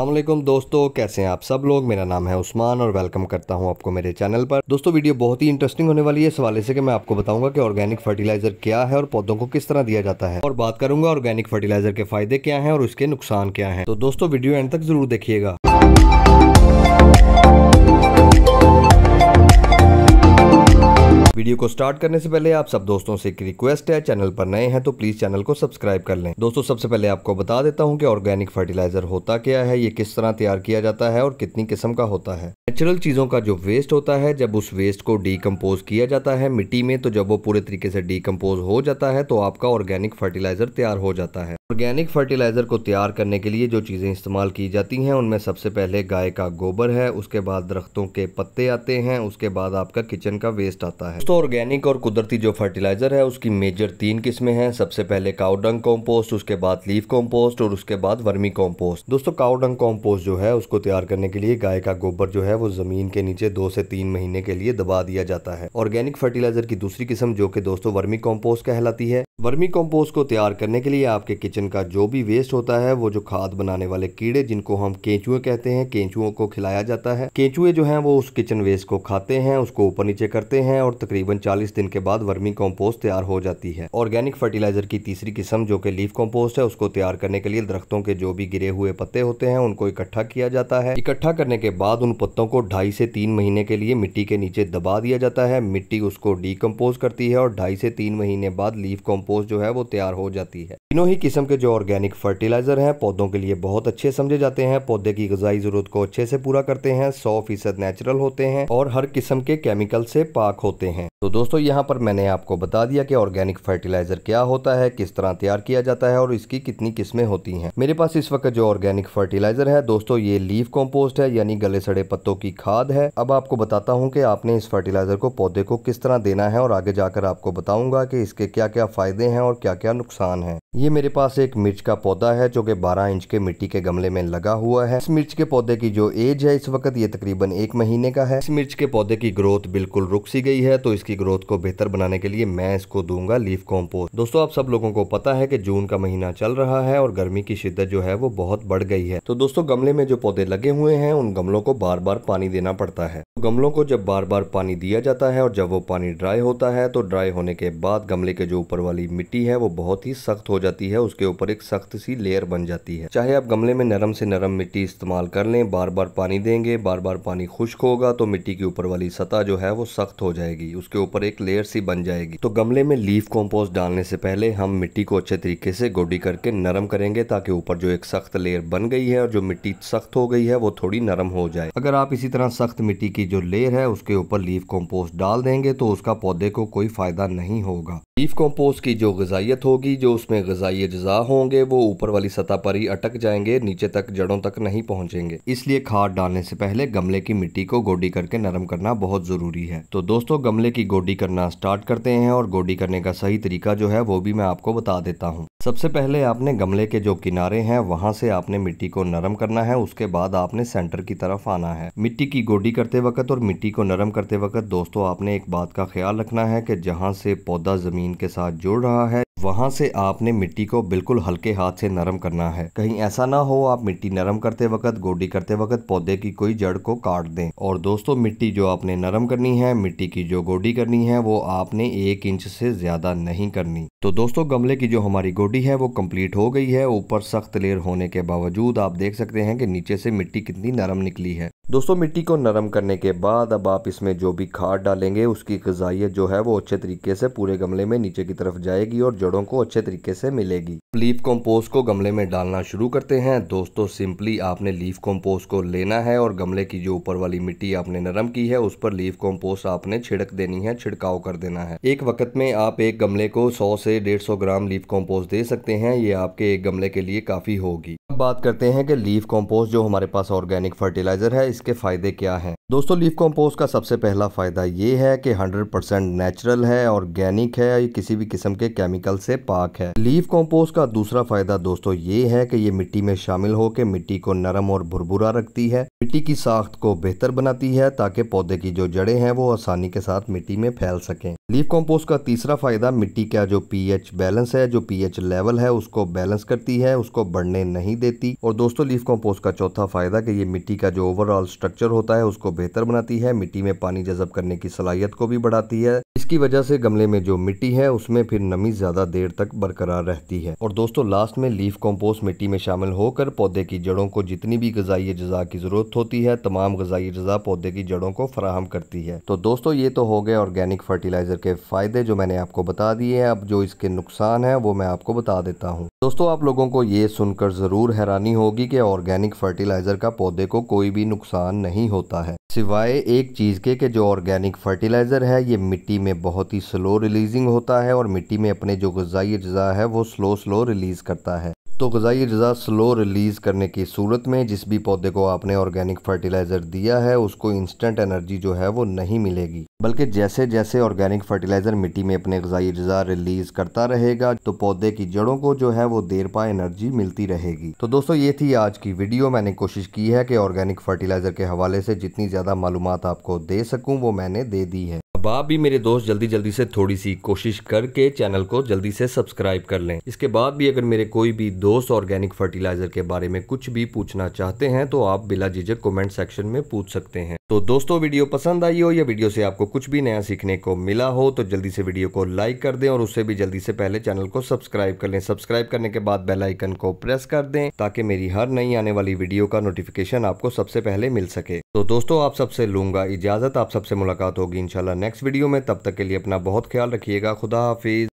अल्लाम दोस्तों कैसे हैं आप सब लोग मेरा नाम है उस्मान और वेलकम करता हूं आपको मेरे चैनल पर दोस्तों वीडियो बहुत ही इंटरेस्टिंग होने वाली है इस हवाले से कि मैं आपको बताऊंगा कि ऑर्गेनिक फर्टिलाइजर क्या है और पौधों को किस तरह दिया जाता है और बात करूंगा ऑर्गेनिक फर्टिलाइजर के फायदे क्या है और उसके नुकसान क्या है तो दोस्तों वीडियो एंड तक जरूर देखिएगा वीडियो को स्टार्ट करने से पहले आप सब दोस्तों से एक रिक्वेस्ट है चैनल पर नए हैं तो प्लीज चैनल को सब्सक्राइब कर लें दोस्तों सबसे पहले आपको बता देता हूं कि ऑर्गेनिक फर्टिलाइजर होता क्या है ये किस तरह तैयार किया जाता है और कितनी किस्म का होता है नेचुरल चीज़ों का जो वेस्ट होता है जब उस वेस्ट को डीकम्पोज किया जाता है मिट्टी में तो जब वो पूरे तरीके से डीकम्पोज हो जाता है तो आपका ऑर्गेनिक फर्टिलाइजर तैयार हो जाता है ऑर्गेनिक फर्टिलाइजर को तैयार करने के लिए जो चीज़ें इस्तेमाल की जाती हैं उनमें सबसे पहले गाय का गोबर है उसके बाद दरख्तों के पत्ते आते हैं उसके बाद आपका किचन का वेस्ट आता है दोस्तों ऑर्गेनिक और कुदरती जो फर्टिलाइज़र है उसकी मेजर तीन किस्में हैं सबसे पहले काउडंग कॉम्पोस्ट उसके बाद लीफ कॉम्पोस्ट और उसके बाद वर्मी कॉम्पोस्ट दोस्तों काउडंग कॉम्पोस्ट जो है उसको तैयार करने के लिए गाय का गोबर जो है वो ज़मीन के नीचे दो से तीन महीने के लिए दबा दिया जाता है ऑर्गेनिक फर्टिलाइज़र की दूसरी किस्म जो कि दोस्तों वर्मी कॉम्पोस्ट कहलाती है वर्मी कंपोस्ट को तैयार करने के लिए आपके किचन का जो भी वेस्ट होता है वो जो खाद बनाने वाले कीड़े जिनको हम केंचुए कहते हैं केंचुओं को खिलाया जाता है केंचुए जो हैं वो उस किचन वेस्ट को खाते हैं उसको ऊपर नीचे करते हैं और तकरीबन 40 दिन के बाद वर्मी कंपोस्ट तैयार हो जाती है ऑर्गेनिक फर्टिलाइजर की तीसरी किस्म जो कि लीफ कॉम्पोस्ट है उसको तैयार करने के लिए दरख्तों के जो भी गिरे हुए पत्ते होते हैं उनको इकट्ठा किया जाता है इकट्ठा करने के बाद उन पत्तों को ढाई से तीन महीने के लिए मिट्टी के नीचे दबा दिया जाता है मिट्टी उसको डीकम्पोज करती है और ढाई से तीन महीने बाद लीफ कॉम्पोस्ट कंपोस्ट जो है वो तैयार हो जाती है तीनों ही किस्म के जो ऑर्गेनिक फर्टिलाइजर हैं पौधों के लिए बहुत अच्छे समझे जाते हैं पौधे की गजाई जरूरत को अच्छे से पूरा करते हैं सौ फीसद नेचुरल होते हैं और हर किस्म के केमिकल से पाक होते हैं तो दोस्तों यहाँ पर मैंने आपको बता दिया कि ऑर्गेनिक फर्टिलाइजर क्या होता है किस तरह तैयार किया जाता है और इसकी कितनी किस्में होती हैं मेरे पास इस वक्त जो ऑर्गेनिक फर्टिलाइजर है दोस्तों ये लीफ कॉम्पोस्ट है यानी गले सड़े पत्तों की खाद है अब आपको बताता हूँ कि आपने इस फर्टिलाइजर को पौधे को किस तरह देना है और आगे जाकर आपको बताऊंगा कि इसके क्या क्या फायदे फ़ायदे हैं और क्या क्या नुकसान हैं ये मेरे पास एक मिर्च का पौधा है जो कि 12 इंच के मिट्टी के गमले में लगा हुआ है इस मिर्च के पौधे की जो एज है इस वक्त ये तकरीबन एक महीने का है इस मिर्च के पौधे की ग्रोथ बिल्कुल रुक सी गई है तो इसकी ग्रोथ को बेहतर बनाने के लिए मैं इसको दूंगा लीफ कॉम्पोस्ट दोस्तों आप सब लोगों को पता है कि जून का महीना चल रहा है और गर्मी की शिद्दत जो है वो बहुत बढ़ गई है तो दोस्तों गमले में जो पौधे लगे हुए हैं उन गमलों को बार बार पानी देना पड़ता है तो गमलों को जब बार बार पानी दिया जाता है और जब वो पानी ड्राई होता है तो ड्राई होने के बाद गमले के जो ऊपर वाली वाली मिट्टी है वो बहुत ही सख्त हो जाती है उसके ऊपर एक सख्त सी लेयर बन जाती है चाहे आप गमले में नरम से नरम मिट्टी इस्तेमाल कर लें बार बार पानी देंगे बार बार पानी खुश्क होगा तो मिट्टी के ऊपर वाली सतह जो है वो सख्त हो जाएगी उसके ऊपर एक लेयर सी बन जाएगी तो गमले में लीफ कॉम्पोस्ट डालने से पहले हम मिट्टी को अच्छे तरीके से गोडी करके नरम करेंगे ताकि ऊपर जो एक सख्त लेयर बन गई है और जो मिट्टी सख्त हो गई है वो थोड़ी नरम हो जाए अगर आप इसी तरह सख्त मिट्टी की जो लेयर है उसके ऊपर लीफ कॉम्पोस्ट डाल देंगे तो उसका पौधे को कोई फायदा नहीं होगा लीफ कॉम्पोस्ट की की जो गजाइत होगी जो उसमें गजाई अज्जा होंगे वो ऊपर वाली सतह पर ही अटक जाएंगे नीचे तक जड़ों तक नहीं पहुंचेंगे इसलिए खाद डालने से पहले गमले की मिट्टी को गोडी करके नरम करना बहुत ज़रूरी है तो दोस्तों गमले की गोडी करना स्टार्ट करते हैं और गोडी करने का सही तरीका जो है वो भी मैं आपको बता देता हूँ सबसे पहले आपने गमले के जो किनारे हैं वहाँ से आपने मिट्टी को नरम करना है उसके बाद आपने सेंटर की तरफ आना है मिट्टी की गोडी करते वक्त और मिट्टी को नरम करते वक्त दोस्तों आपने एक बात का ख्याल रखना है कि जहाँ से पौधा ज़मीन के साथ जुड़ रहा है वहाँ से आपने मिट्टी को बिल्कुल हल्के हाथ से नरम करना है कहीं ऐसा ना हो आप मिट्टी नरम करते वक्त गोडी करते वक्त पौधे की कोई जड़ को काट दें और दोस्तों मिट्टी जो आपने नरम करनी है मिट्टी की जो गोडी करनी है वो आपने एक इंच से ज़्यादा नहीं करनी तो दोस्तों गमले की जो हमारी गोडी है वो कम्प्लीट हो गई है ऊपर सख्त लेर होने के बावजूद आप देख सकते हैं कि नीचे से मिट्टी कितनी नरम निकली है दोस्तों मिट्टी को नरम करने के बाद अब आप इसमें जो भी खाद डालेंगे उसकी गजाइत जो है वो अच्छे तरीके से पूरे गमले में नीचे की तरफ जाएगी और जड़ों को अच्छे तरीके से मिलेगी लीफ कंपोस्ट को गमले में डालना शुरू करते हैं दोस्तों सिंपली आपने लीफ कंपोस्ट को लेना है और गमले की जो ऊपर वाली मिट्टी आपने नरम की है उस पर लीफ कॉम्पोस्ट आपने छिड़क देनी है छिड़काव कर देना है एक वक्त में आप एक गमले को सौ से डेढ़ ग्राम लीफ कॉम्पोस्ट दे सकते हैं ये आपके एक गमले के लिए काफी होगी अब बात करते हैं कि लीफ कॉम्पोस्ट जो हमारे पास ऑर्गेनिक फर्टिलाइजर है इसके फ़ायदे क्या हैं दोस्तों लीफ कंपोस्ट का सबसे पहला फ़ायदा ये है कि 100 परसेंट नेचुरल है ऑर्गेनिक है ये किसी भी किस्म के केमिकल से पाक है लीफ कंपोस्ट का दूसरा फ़ायदा दोस्तों ये है कि ये मिट्टी में शामिल होकर मिट्टी को नरम और भुरभुरा रखती है मिट्टी की साख्त को बेहतर बनाती है ताकि पौधे की जो जड़े हैं वो आसानी के साथ मिट्टी में फैल सके लीफ कॉम्पोस्ट का तीसरा फ़ायदा मिट्टी का जो पी बैलेंस है जो पी लेवल है उसको बैलेंस करती है उसको बढ़ने नहीं देती और दोस्तों लीफ कॉम्पोस्ट का चौथा फ़ायदा की ये मिट्टी का जो ओवरऑल स्ट्रक्चर होता है उसको बेहतर बनाती है मिट्टी में पानी जजब करने की सलाहियत को भी बढ़ाती है इसकी वजह से गमले में जो मिट्टी है उसमें फिर नमी ज़्यादा देर तक बरकरार रहती है और दोस्तों लास्ट में लीफ कंपोस्ट मिट्टी में शामिल होकर पौधे की जड़ों को जितनी भी गजाई जजा की ज़रूरत होती है तमाम गजाई जजा पौधे की जड़ों को फराहम करती है तो दोस्तों ये तो हो गए ऑर्गेनिक फर्टिलाइज़र के फ़ायदे जो मैंने आपको बता दिए है अब जो इसके नुकसान है वो मैं आपको बता देता हूँ दोस्तों आप लोगों को ये सुनकर ज़रूर हैरानी होगी की ऑर्गेनिक फर्टिलाइज़र का पौधे को कोई भी नुकसान नहीं होता है सिवाय एक चीज़ के जो ऑर्गेनिक फर्टिलाइज़र है ये मिट्टी में बहुत ही स्लो रिलीजिंग होता है और मिट्टी में अपने जो गज़ाई अज्जा है वो स्लो स्लो रिलीज़ करता है तो गज़ाई अज्जा स्लो रिलीज़ करने की सूरत में जिस भी पौधे को आपने ऑर्गेनिक फर्टिलाइज़र दिया है उसको इंस्टेंट एनर्जी जो है वो नहीं मिलेगी बल्कि जैसे जैसे ऑर्गेनिक फर्टिलाइज़र मिट्टी में अपने गजाई अज्जा रिलीज़ करता रहेगा तो पौधे की जड़ों को जो है वो देर पा एनर्जी मिलती रहेगी तो दोस्तों ये थी आज की वीडियो मैंने कोशिश की है कि ऑर्गेनिक फर्टिलाइज़र के हवाले से जितनी ज़्यादा मालूम आपको दे सकूँ वो मैंने दे दी है बाद भी मेरे दोस्त जल्दी जल्दी से थोड़ी सी कोशिश करके चैनल को जल्दी से सब्सक्राइब कर लें इसके बाद भी अगर मेरे कोई भी दोस्त ऑर्गेनिक फर्टिलाइजर के बारे में कुछ भी पूछना चाहते हैं तो आप बिला झिझक कमेंट सेक्शन में पूछ सकते हैं तो दोस्तों वीडियो पसंद आई हो या वीडियो से आपको कुछ भी नया सीखने को मिला हो तो जल्दी से वीडियो को लाइक कर दें और उससे भी जल्दी से पहले चैनल को सब्सक्राइब कर लें सब्सक्राइब करने के बाद बेल आइकन को प्रेस कर दें ताकि मेरी हर नई आने वाली वीडियो का नोटिफिकेशन आपको सबसे पहले मिल सके तो दोस्तों आप सबसे लूंगा इजाजत आप सबसे मुलाकात होगी इंशाल्लाह नेक्स्ट वीडियो में तब तक के लिए अपना बहुत ख्याल रखिएगा खुदा हाफिज